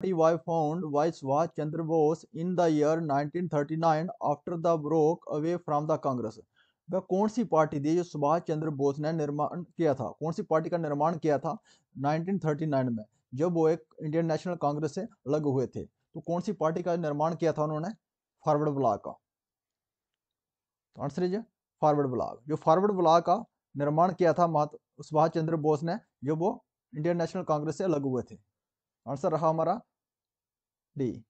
Why found Vaishwa Chandra Bose in the year 1939 after the broke away from the Congress. वह कौन सी party थी जो सुभाष चंद्र बोस ने निर्माण किया था कौन सी पार्टी का निर्माण किया था 1939 में जब वो एक इंडियन नेशनल कांग्रेस से अलग हुए थे तो कौन सी पार्टी का निर्माण किया था उन्होंने फॉरवर्ड ब्लॉक का तो आंसर इज फॉरवर्ड ब्लॉक जो फॉरवर्ड ब्लॉक का निर्माण किया था सुभाष चंद्र बोस ने जब वो इंडियन नेशनल कांग्रेस से अलग हुए थे आंसर रहा हमारा D.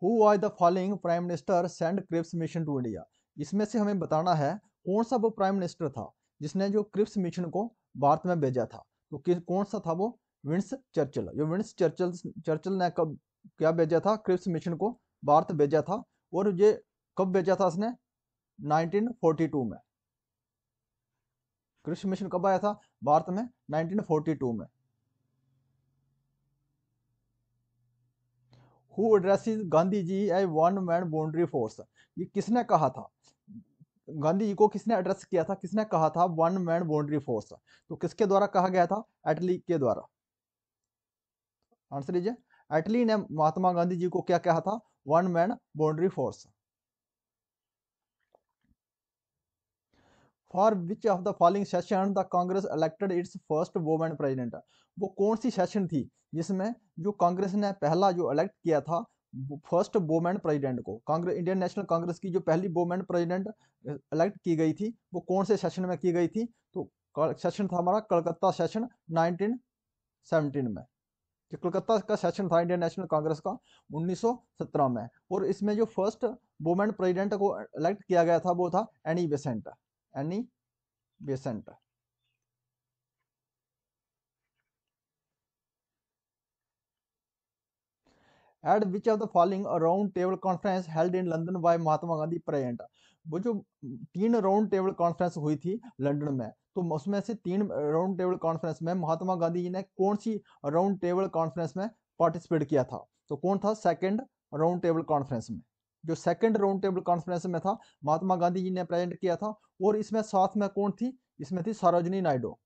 Who was the following Prime Minister sent Crips mission to India? इसमें से हमें बताना है कौन सा वो Prime Minister था जिसने जो Crips mission को भारत में भेजा था तो कौन सा था वो विंस चर्चल जो विंस चर्चल चर्चल ने कब क्या भेजा था क्रिप्स मिशन को भारत भेजा था और ये कब भेजा था उसने 1942 में क्रिप्स मिशन कब आया था भारत में 1942 में who addresses Gandhi ji a one man boundary force ये किसने कहा था गांधी जी को किसने एड्रेस किया था किसने कहा था वन मैन बाउंड्री फोर्स तो किसके द्वारा कहा गया था एटली के द्वारा आंसर लीजिए एटली ने महात्मा गांधी जी को क्या कहा था one man boundary force for which of the following session the Congress elected its first women president वो कौन सी सेशन थी जिसमें जो कांग्रेस ने पहला जो इलेक्ट किया था फर्स्ट वोमेन प्रेजिडेंट को कांग्रेस इंडियन नेशनल कांग्रेस की जो पहली वोमेन प्रेजिडेंट इलेक्ट की गई थी वो कौन से सेशन में की गई थी तो सेशन था हमारा कलकत्ता सेशन सेवनटीन में जो कलकत्ता का सेशन था इंडियन नेशनल कांग्रेस का 1917 में और इसमें जो फर्स्ट वोमेन प्रेसिडेंट को इलेक्ट किया गया था वो था Annie Besant any patient. At which of the following a round table conference held in London by Mahatma Gandhi present? वो जो तीन राउंड टेबल कॉन्फ्रेंस हुई थी लंदन में तो उसमें से तीन राउंड टेबल कॉन्फ्रेंस में महात्मा गांधी जी ने कौन सी राउंड टेबल कॉन्फ्रेंस में पार्टिसिपेट किया था तो कौन था सेकंड राउंड टेबल कॉन्फ्रेंस में जो सेकंड राउंड टेबल कॉन्फ्रेंस में था महात्मा गांधी जी ने प्रेजेंट किया था और इसमें साथ में कौन थी इसमें थी सरोजनी नायडो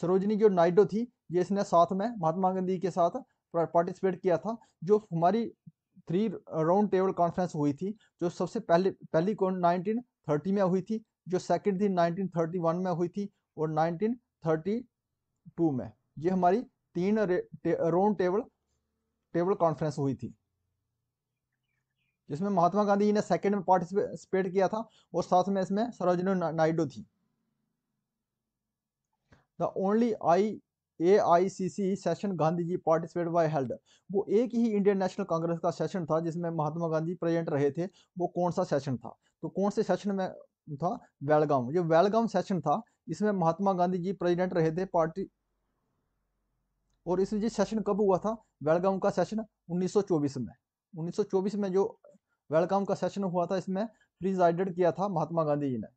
सरोजनी जो नायडो थी ये इसने साथ में महात्मा गांधी के साथ पार्टिसिपेट किया था जो हमारी थ्री राउंड टेबल कॉन्फ्रेंस हुई थी जो सबसे पहले पहली कौन थर्टी में हुई थी जो सेकंड थी 1931 में हुई थी और 1932 में ये हमारी तीन राउंड टेबल टेबल कॉन्फ्रेंस हुई थी जिसमें महात्मा गांधी ने सेकेंड में पार्टिसिपेट किया था और साथ में इसमें सरोजनी नायडू थी the only I A I C C session Gandhi ji participate by held वो एक ही इंडियन नेशनल कांग्रेस का सेशन था जिसमें महात्मा गांधी प्रेजेंट रहे थे वो कौन सा सेशन था तो कौन से सेशन में था वेलगाम जो वेलगाम सेशन था इसमें महात्मा गांधी जी प्रेजिडेंट रहे थे पार्टी और इसमें जी सेशन कब हुआ था वेलगाम का सेशन 1924 में 1924 में जो वेलकम का सेशन हुआ था इसमें प्रिजाइडेड किया था महात्मा गांधी जी ने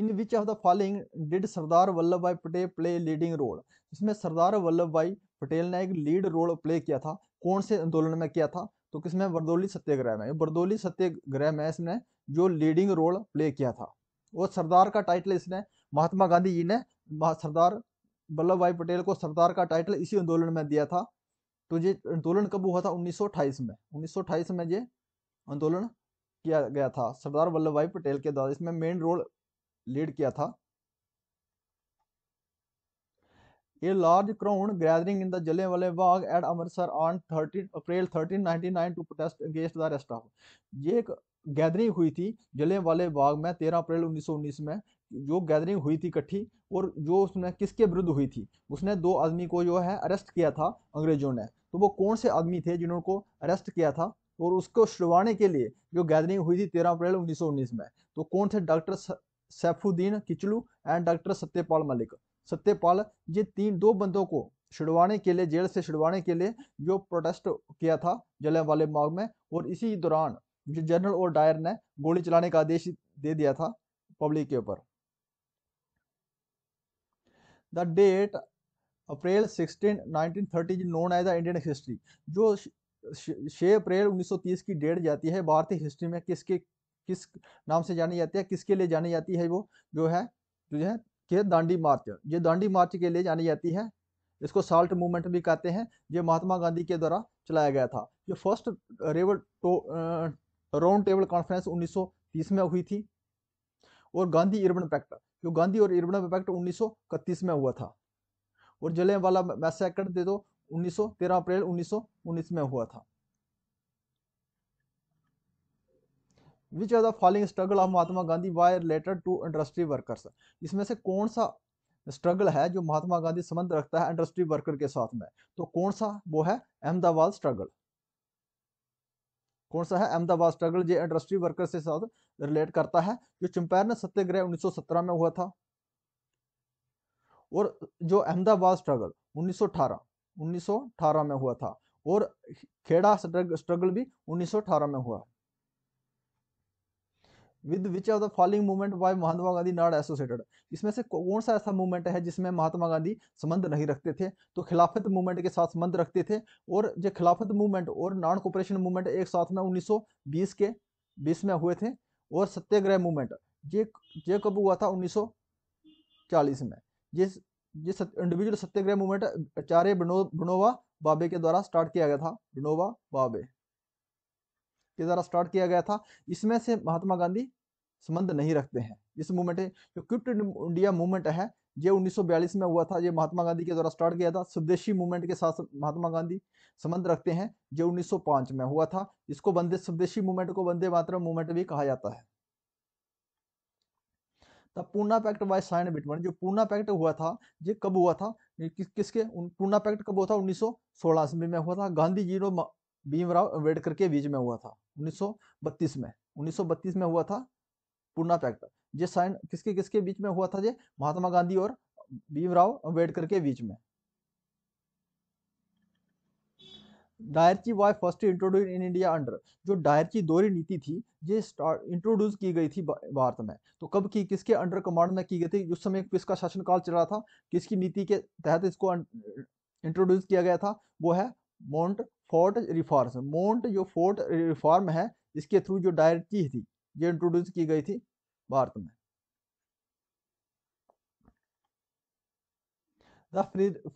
in which of the following did Sardar Vallabh Bhai Patel play leading role इसमें सरदार वल्लभ भाई पटेल ने एक लीड रोल प्ले किया था कौन से आंदोलन में किया था तो किसमें बरदौली सत्याग्रह में बरदौली सत्याग्रह में इसने जो लीडिंग रोल प्ले किया था और सरदार का टाइटल इसने महात्मा गांधी जी ने सरदार वल्लभ भाई पटेल को सरदार का टाइटल इसी आंदोलन में दिया था तो ये आंदोलन कब हुआ था 1928 में 1928 में ये आंदोलन किया गया था सरदार वल्लभ भाई पटेल के द्वारा इसमें मेन रोल लीड किया था large crown gathering in the Jallianwala Bagh at Amritsar on thirty April nine to protest against the rest of ये एक गैदरिंग हुई थी जले वाले बाग में तेरह अप्रैल उन्नीस में जो गैदरिंग हुई थी इकट्ठी और जो उसमें किसके विरुद्ध हुई थी उसने दो आदमी को जो है अरेस्ट किया था अंग्रेजों ने तो वो कौन से आदमी थे जिन्होंने अरेस्ट किया था और उसको छुड़वाने के लिए जो गैदरिंग हुई थी तेरह अप्रैल उन्नीस में तो कौन थे doctor Saifuddin Kitchlew and doctor Satyapal Malik Satyapal ये तीन दो बंदों को छुड़वाने के लिए जेल से छुड़वाने के लिए जो प्रोटेस्ट किया था जले वाले माग में और इसी दौरान जो जनरल और डायर ने गोली चलाने का आदेश दे दिया था पब्लिक के ऊपर the date April 16, 1930 is known as the Indian history जो छः अप्रैल 1930 की डेट जाती है भारतीय हिस्ट्री में किसके किस नाम से जानी जाती है किसके लिए जानी जाती है वो जो है जो है के दांडी मार्च ये दांडी मार्च के लिए जानी जाती है इसको साल्ट मूवमेंट भी कहते हैं ये महात्मा गांधी के द्वारा चलाया गया था ये फर्स्ट रेवल टो राउंड टेबल कॉन्फ्रेंस 1930 में हुई थी और गांधी इरबन पैक्ट जो गांधी और इरबन पैक्ट 1931 में हुआ था और जले वाला मैसेकर दे दो 1900 13 अप्रैल 1919 में हुआ था which are the following struggle of Mahatma Gandhi why related to industry workers इसमें से कौन सा स्ट्रगल है जो महात्मा गांधी संबंध रखता है इंडस्ट्री वर्कर के साथ में तो कौन सा वो है अहमदाबाद स्ट्रगल कौन सा है अहमदाबाद स्ट्रगल जो इंडस्ट्री वर्कर से साथ रिलेट करता है जो चंपारण सत्याग्रह 1917 में हुआ था और जो अहमदाबाद स्ट्रगल 1918 1918 में हुआ था और खेड़ा स्ट्रगल भी 1918 में हुआ with which of the following movement by Mahatma Gandhi not associated इसमें से कौन सा ऐसा मूवमेंट है जिसमें महात्मा गांधी संबंध नहीं रखते थे तो खिलाफत मूवमेंट के साथ संबंध रखते थे और जो खिलाफत मूवमेंट और नॉन कॉपरेशन मूवमेंट एक साथ में 1920 के 20 में हुए थे और सत्याग्रह मूवमेंट ये ये कब हुआ था 1940 में जिस जिस इंडिविजुअल सत्याग्रह मूवमेंट आचार्य ब्रनोवा बाबे के द्वारा स्टार्ट किया गया था बिनोवा बाबे के द्वारा स्टार्ट किया गया था इसमें से महात्मा गांधी संबंध नहीं रखते हैं इस मूवमेंट जो क्विट इंडिया मूवमेंट है ये 1942 में हुआ था ये महात्मा गांधी के द्वारा स्टार्ट किया था स्वदेशी मूवमेंट के साथ महात्मा गांधी संबंध रखते हैं जो 1905 में हुआ था इसको वंदे स्वदेशी मूवमेंट को वंदे मातरम मूवमेंट भी कहा जाता है the Poona pact by sign between जो पूर्णा पैक्ट हुआ था ये कब हुआ था किस किसके पूर्णा पैक्ट कब हुआ था 1916 में हुआ था गांधी जी और भीमराव अम्बेडकर के बीच में हुआ था उन्नीस में उन्नीस में हुआ था पूर्णा पैक्ट ये साइन किसके किसके बीच में हुआ था ये महात्मा गांधी और भीमराव अम्बेडकर के बीच में dyarchy why first introduce in India under जो डायरची दोहरी नीति थी ये इंट्रोड्यूस की गई थी भारत में तो कब की किसके अंडर कमांड में की गई थी उस समय किसका शासनकाल चल रहा था किसकी नीति के तहत इसको अं-, इंट्रोड्यूस किया गया था वो है मोन्ट फोर्ट रिफॉर्म मोन्ट जो फोर्ट रिफॉर्म है इसके थ्रू जो डायरची थी ये इंट्रोड्यूस की गई थी भारत में the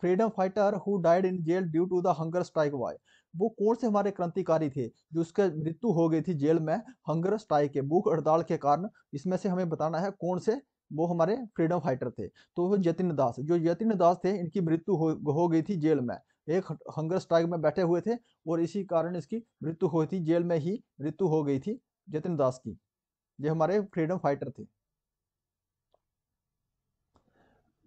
freedom fighter who died in jail due to the hunger strike why वो कौन से हमारे क्रांतिकारी थे जो उसके मृत्यु हो गई थी जेल में हंगर स्ट्राइक के भूख हड़ताल के कारण इसमें से हमें बताना है कौन से वो हमारे फ्रीडम फाइटर थे तो वो जतिन दास जो यतिन दास थे इनकी मृत्यु हो, हो गई थी जेल में एक हंगर स्ट्राइक में बैठे हुए थे और इसी कारण इसकी मृत्यु हुई थी जेल में ही मृत्यु हो गई थी जतिन दास की ये हमारे फ्रीडम फाइटर थे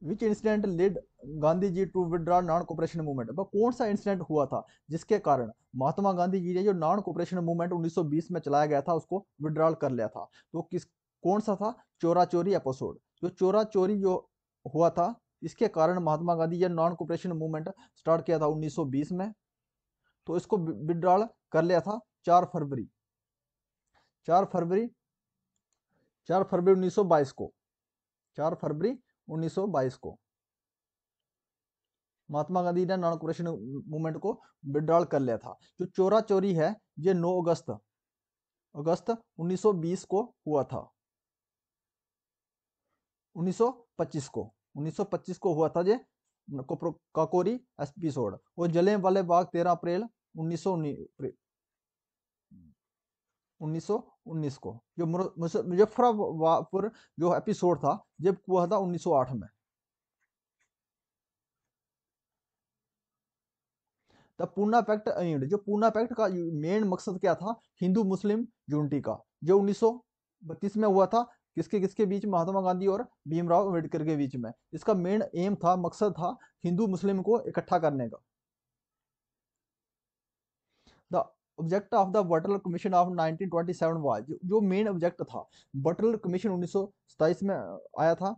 which incident lead Gandhi ji to withdraw non cooperation movement अब कौन सा इंसिडेंट हुआ था जिसके कारण महात्मा गांधी जी ने जो नॉन कॉपरेशन मूवमेंट 1920 में चलाया गया था उसको विड्रॉल कर लिया था तो किस कौन सा था चोरा चोरी एपिसोड जो चोरा चोरी जो हुआ था इसके कारण महात्मा गांधी जी ने नॉन कॉपरेशन मूवमेंट स्टार्ट किया था उन्नीस में तो इसको विड्रॉल कर लिया था चार फरवरी चार फरवरी चार फरवरी उन्नीस को चार फरवरी 1922 को महात्मा गांधी ने नॉन कॉपरेशन मूवमेंट को विड्रॉल कर लिया था जो चोरा चोरी है ये 9 अगस्त अगस्त 1920 को हुआ था 1925 को 1925 को हुआ था ये काकोरी एपिसोड और जले वाले बाग 13 अप्रैल 1919 1919 को जो मुजफ्फरपुर जो एपिसोड था जब हुआ था 1908 में द पूना पैक्ट एंड जो पूना पैक्ट का मेन मकसद क्या था हिंदू मुस्लिम यूनिटी का जो 1932 में हुआ था किसके किसके बीच महात्मा गांधी और भीमराव अम्बेडकर के बीच में इसका मेन एम था मकसद था हिंदू मुस्लिम को इकट्ठा करने का object of the Butler commission of 1927 was जो मेन ऑब्जेक्ट था बटलर कमीशन उन्नीस में आया था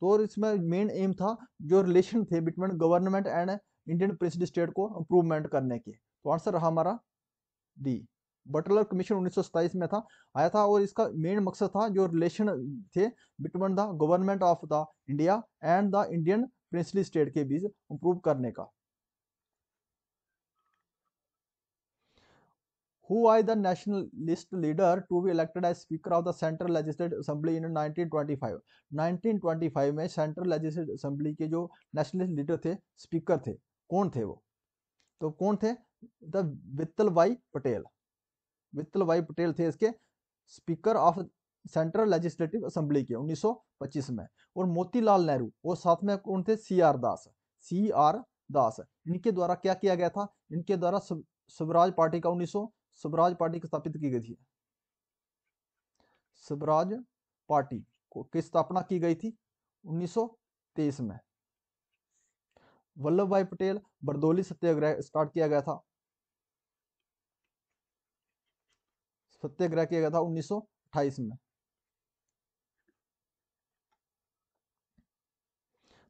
तो इसमें मेन एम था जो रिलेशन थे between government and Indian president state को इम्प्रूवमेंट करने के तो आंसर रहा हमारा डी बटलर कमीशन उन्नीस में था आया था और इसका मेन मकसद था जो रिलेशन थे between the government of the India and the Indian princely state के बीच इम्प्रूव करने का who was the nationalist leader to be elected as Speaker of the Central Legislative Assembly in 1925? 1925 में सेंट्रल लेजिस्लेटिव असेंबली के जो nationalist leader थे speaker थे कौन थे वो तो कौन थे द वित्तल भाई पटेल वित्तल भाई पटेल थे इसके speaker of central legislative assembly के 1925 में और मोतीलाल नेहरू और साथ में कौन थे सी आर दास सी आर दास इनके द्वारा क्या किया गया था इनके द्वारा स्वराज पार्टी का उन्नीस स्वराज पार्टी स्थापित की गई थी स्वराज पार्टी को किस स्थापना की गई थी 1923 में वल्लभ भाई पटेल बरदोली सत्याग्रह स्टार्ट किया गया था सत्याग्रह किया गया था 1928 में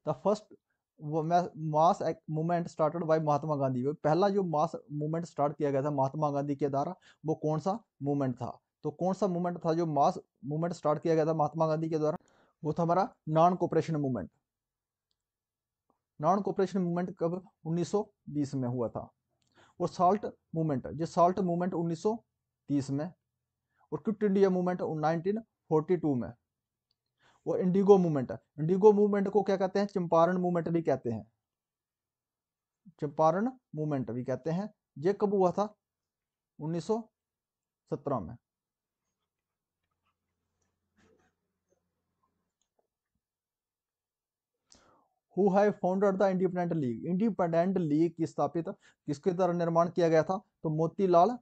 the first mass movement started by Mahatma Gandhi पहला जो मास मूवमेंट स्टार्ट किया गया था महात्मा गांधी के द्वारा वो कौन सा मूवमेंट था तो कौन सा मूवमेंट था जो मास मूवमेंट स्टार्ट किया गया था महात्मा गांधी के द्वारा वो था हमारा non cooperation movement non cooperation movement कब 1920 में हुआ था और साल्ट मूवमेंट जो साल्ट मूवमेंट 1930 में और क्विट इंडिया मूवमेंट 1942 में वो इंडिगो मूवमेंट इंडिगो मूवमेंट को क्या कहते हैं चंपारण मूवमेंट भी कहते हैं चंपारण मूवमेंट भी कहते हैं ये कब हुआ था 1917 में who have founded the independent league independent league की स्थापित किसके द्वारा निर्माण किया गया था तो मोतीलाल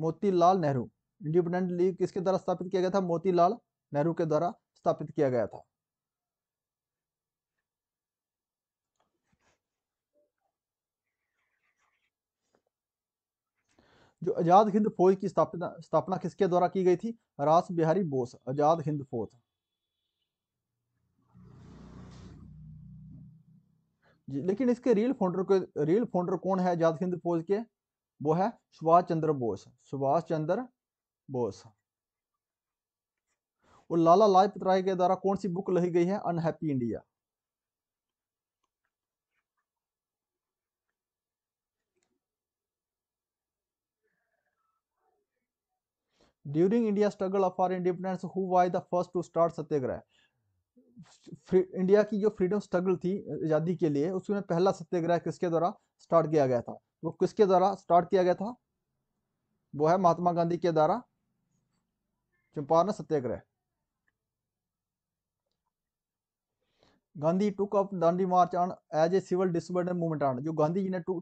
मोतीलाल नेहरू इंडिपेंडेंट लीग किसके द्वारा स्थापित किया गया था मोतीलाल नेहरू के द्वारा स्थापित किया गया था जो आजाद हिंद फौज की स्थापना स्थापना किसके द्वारा की गई थी रास बिहारी बोस आजाद हिंद फौज लेकिन इसके रियल फाउंडर को रियल फाउंडर कौन है आजाद हिंद फौज के वो है सुभाष चंद्र बोस सुभाष चंद्र बोस और लाला लाजपत राय के द्वारा कौन सी बुक लिखी गई है unhappy India during India struggle of our independence who why the first to start Satyagraha India की जो फ्रीडम स्ट्रगल थी आज़ादी के लिए उसमें पहला सत्याग्रह किसके द्वारा स्टार्ट किया गया था वो किसके द्वारा स्टार्ट किया गया था वो है महात्मा गांधी के द्वारा Champaran Satyagraha Gandhi took up Dandi march on as a civil disobedience movement on जो गांधी जी ने टू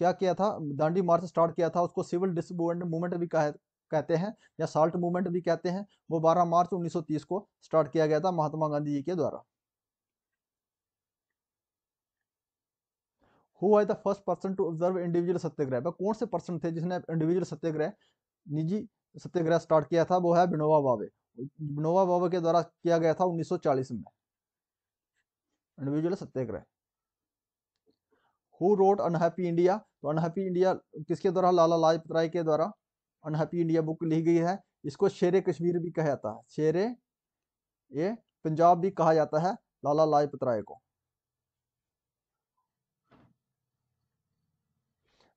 क्या किया था दांडी मार्च स्टार्ट किया था उसको सिविल डिसमेंट मूवमेंट भी कह, कहते हैं या साल्ट मूवमेंट भी कहते हैं वो 12 मार्च 1930 को स्टार्ट किया गया था महात्मा गांधी जी के द्वारा who I the first person to observe individual Satyagraha वह कौन से पर्सन थे जिसने इंडिविजुअल सत्याग्रह निजी सत्याग्रह स्टार्ट किया था वो है विनोबा भावे विनोबा भावे के द्वारा किया गया था 1940 में individual Satyagraha who wrote unhappy India तो अनहैप्पी इंडिया किसके द्वारा लाला लाजपत राय के द्वारा अनहैप्पी इंडिया बुक लिखी गई है इसको शेर कश्मीर भी कहा जाता है शेर ये पंजाब भी कहा जाता है लाला लाजपत राय को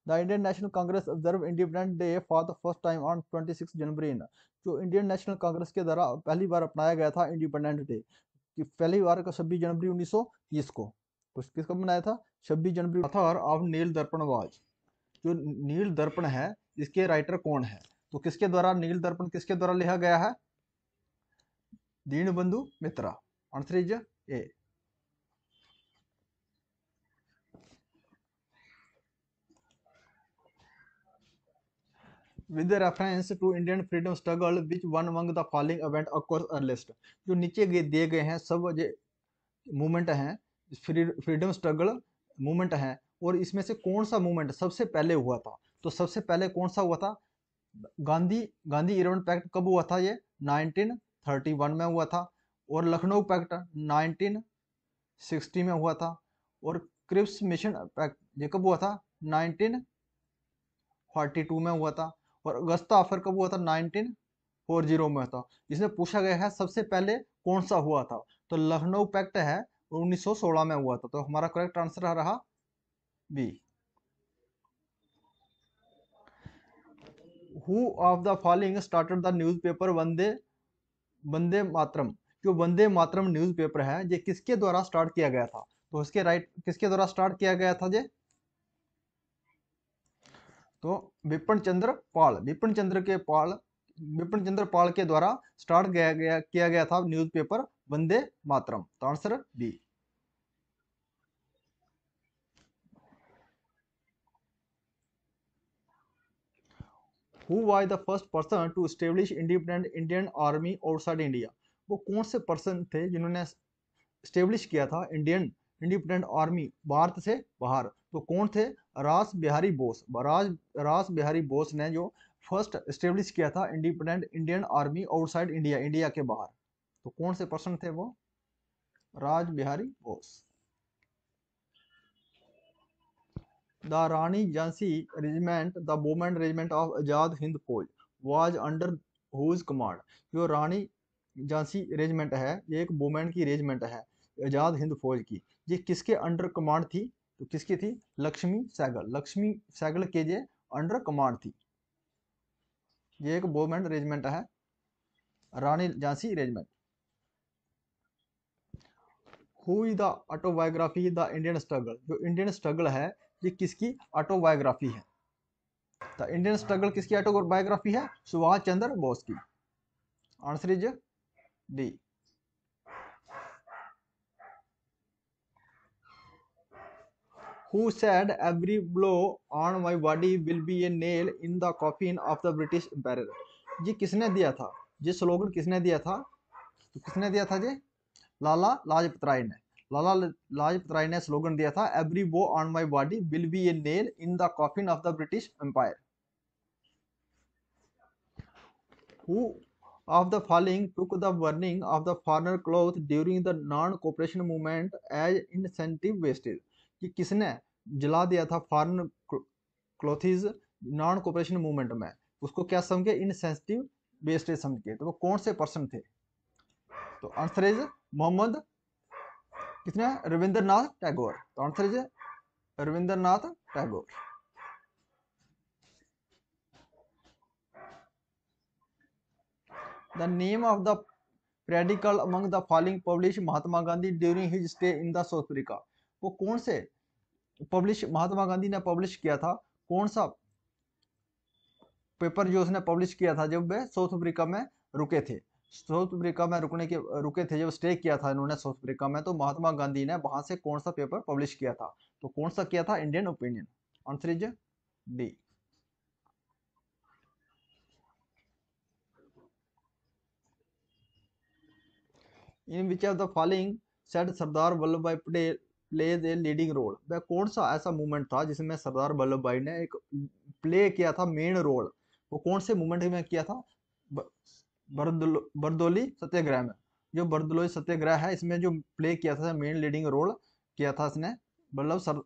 the Indian national Congress observe independent day for the first time on 26 January in जो इंडियन नेशनल कांग्रेस के द्वारा पहली बार अपनाया गया था इंडिपेंडेंट डे कि पहली बार का छब्बीस जनवरी उन्नीस को तो किसको बनाया था छब्बीस जनवरी अथर ऑफ नील दर्पण वाज जो नील दर्पण है इसके राइटर कौन है तो किसके द्वारा नील दर्पण किसके द्वारा लिखा गया है Dinabandhu Mitra answer is a with reference to Indian freedom struggle which one among the following event occurs earliest जो नीचे दिए गए हैं सब मूवमेंट हैं फ्रीडम स्ट्रगल मूवमेंट हैं और इसमें से कौन सा मूवमेंट सबसे पहले हुआ था तो सबसे पहले कौन सा हुआ था गांधी गांधी इरेवन पैक्ट कब हुआ था ये 1931 में हुआ था और लखनऊ पैक्ट 1960 में हुआ था और क्रिप्स मिशन पैक्ट ये कब हुआ था 1942 में हुआ था और अगस्त ऑफर कब हुआ था नाइनटीन फोर जीरो में था इसमें पूछा गया है सबसे पहले कौन सा हुआ था तो लखनऊ पैक्ट है 1916 में हुआ था तो हमारा करेक्ट आंसर रहा B who of the following started the newspaper Vande Vande Mataram जो वंदे मातरम न्यूज पेपर है ये किसके द्वारा स्टार्ट किया गया था तो इसके राइट किसके द्वारा स्टार्ट किया गया था ये तो विपिन चंद्र पाल विपिन चंद्र के पाल विपिन चंद्र पाल के द्वारा स्टार्ट गया, गया किया गया था न्यूज़पेपर वंदे मातरम तो answer B who was the first person to establish independent Indian army outside India वो कौन से पर्सन थे जिन्होंने स्टेब्लिश किया था इंडियन इंडिपेंडेंट आर्मी भारत से बाहर तो कौन थे रास बिहारी बोस राज रास बिहारी बोस ने जो फर्स्ट स्टेब्लिश किया था independent Indian army outside India India के बाहर तो कौन से पर्सन थे वो Raj Bihari Bose the Rani Jhansi regiment the women regiment of Azad Hind Fauj was under whose command जो रानी झांसी रेजिमेंट है ये एक वोमेन की रेजिमेंट है आजाद हिंद फौज की ये किसके अंडर कमांड थी तो किसकी थी लक्ष्मी सैगल लक्ष्मी सैगल के जे अंडर कमांड थी ये एक बोमेंट रेजिमेंट है रानी झांसी रेजिमेंट हुई the autobiography the Indian struggle जो इंडियन स्ट्रगल है ये किसकी ऑटोबायोग्राफी है द इंडियन स्ट्रगल किसकी ऑटोबायोग्राफी है सुभाष चंद्र बोस की answer is D who said every blow on my body will be a nail in the coffin of the British emperor? ये किसने दिया था ये स्लोगन किसने दिया था तो किसने दिया था जी लाला लाजपत राय ने लाला लाजपत राय ने स्लोगन दिया था एवरी वो on my body will be a nail in the coffin of the British empire who of the following took the burning of the foreign cloth during the non cooperation movement as incentive wastage कि किसने जला दिया था foreign clothes non cooperation movement में उसको क्या समझे insensitive based समझ के तो वो कौन से पर्सन थे तो आंसर इज मोहम्मद कितने नाथ टैगोर तो answer is Rabindra Nath Tagore the name of the periodical among the following publish Mahatma Gandhi during his stay in the South Africa. वो कौन से पब्लिश महात्मा गांधी ने पब्लिश किया था कौन सा पेपर जो उसने पब्लिश किया था जब वे साउथ अफ्रीका में रुके थे साउथ अफ्रीका में रुकने के रुके थे जब स्टे किया था इन्होंने साउथ अफ्रीका में तो महात्मा गांधी ने वहां से कौन सा पेपर पब्लिश किया था तो कौन सा किया था Indian opinion answer is D in which of the following Sardar Vallabh Bhai Patel played a leading role वह कौन सा ऐसा मूवमेंट था जिसमें सरदार वल्लभ भाई ने एक प्ले किया था मेन रोल वो कौन से मूवमेंट में किया था बरदोली सत्याग्रह में जो बरदोली सत्याग्रह है इसमें जो प्ले किया था मेन लीडिंग रोल किया था इसने वल्लभ सर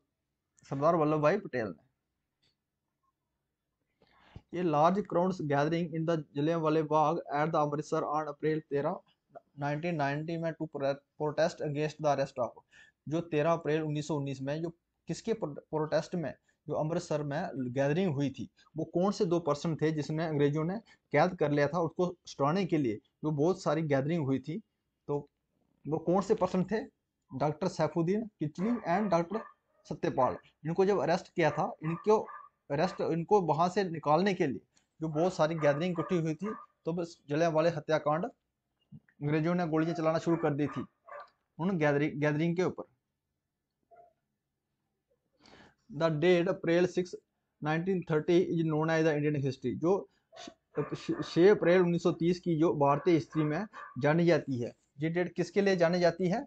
सरदार वल्लभ भाई पटेल ने ये large large gathering in the Jallianwala Bagh at the Amritsar on April तेरह 1990 में to protest against the arrest of जो 13 अप्रैल 1919 में जो किसके प्रोटेस्ट में जो अमृतसर में गैदरिंग हुई थी वो कौन से दो पर्सन थे जिसने अंग्रेजों ने कैद कर लिया था उसको सुटाने के लिए जो बहुत सारी गैदरिंग हुई थी तो वो कौन से पर्सन थे doctor Saifuddin Kitchlew and doctor Satyapal इनको जब अरेस्ट किया था इनको अरेस्ट इनको वहाँ से निकालने के लिए जो बहुत सारी गैदरिंग इकट्ठी हुई थी तो बस जले वाले हत्याकांड अंग्रेजों ने गोलियाँ चलाना शुरू कर दी थी उन गैदरिंग गैदरिंग के ऊपर the date April six 1930 is known as the Indian history जो छः अप्रैल 1930 की जो भारतीय हिस्ट्री में जानी जाती है ये डेट किसके लिए जानी जाती है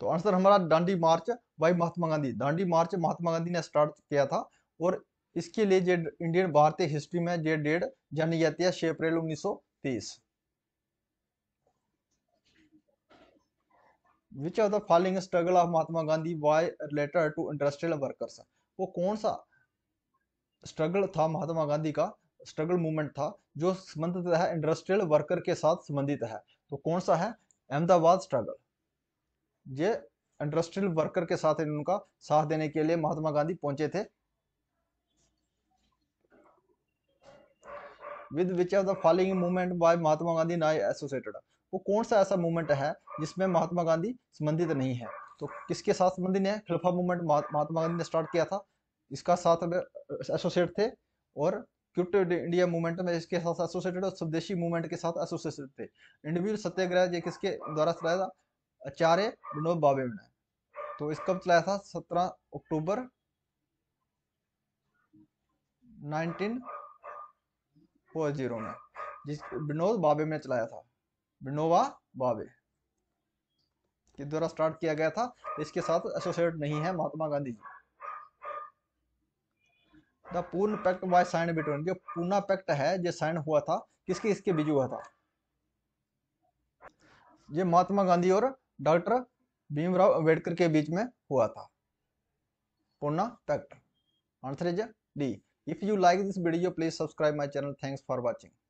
तो आंसर हमारा Dandi march by Mahatma Gandhi Dandi march Mahatma Gandhi ने स्टार्ट किया था और इसके लिए जे इंडियन भारतीय हिस्ट्री में ये डेट जानी जाती है छः अप्रैल 1930 which of the following struggle of mahatma gandhi why related to industrial workers वो कौन सा स्ट्रगल था महात्मा गांधी का स्ट्रगल मूवमेंट था जो संबंधित है इंडस्ट्रियल वर्कर के साथ संबंधित है तो कौन सा है अहमदाबाद स्ट्रगल ये इंडस्ट्रियल वर्कर के साथ उनका साथ देने के लिए महात्मा गांधी पहुंचे थे with which of the following movement by Mahatma Gandhi ना एसोसिएटेड वो कौन सा ऐसा मूवमेंट है जिसमें महात्मा गांधी संबंधित नहीं है तो किसके साथ संबंधित है खिलफा मूवमेंट महात्मा गांधी ने स्टार्ट किया था इसका साथ में एसोसिएट थे और क्यूट इंडिया मूवमेंट में इसके साथ एसोसिएटेड और स्वदेशी मूवमेंट के साथ एसोसिएटेड थे इंडिविजुअल सत्याग्रह ये किसके द्वारा चलाया था आचार्य विनोद बाबे ने तो इस कब चलाया था 17 अक्टूबर 1940 में जिस विनोद बाबे ने चलाया था विनोवा बाबे के द्वारा स्टार्ट किया गया था इसके साथ एसोसिएट नहीं है Mahatma Gandhi ji the Poona pact was signed between जो पूना पैक्ट है जो साइन हुआ था किसके इसके बीच हुआ था ये महात्मा गांधी और डॉक्टर भीमराव अम्बेडकर के बीच में हुआ था Poona pact answer is D if you like this video please subscribe my channel thanks for watching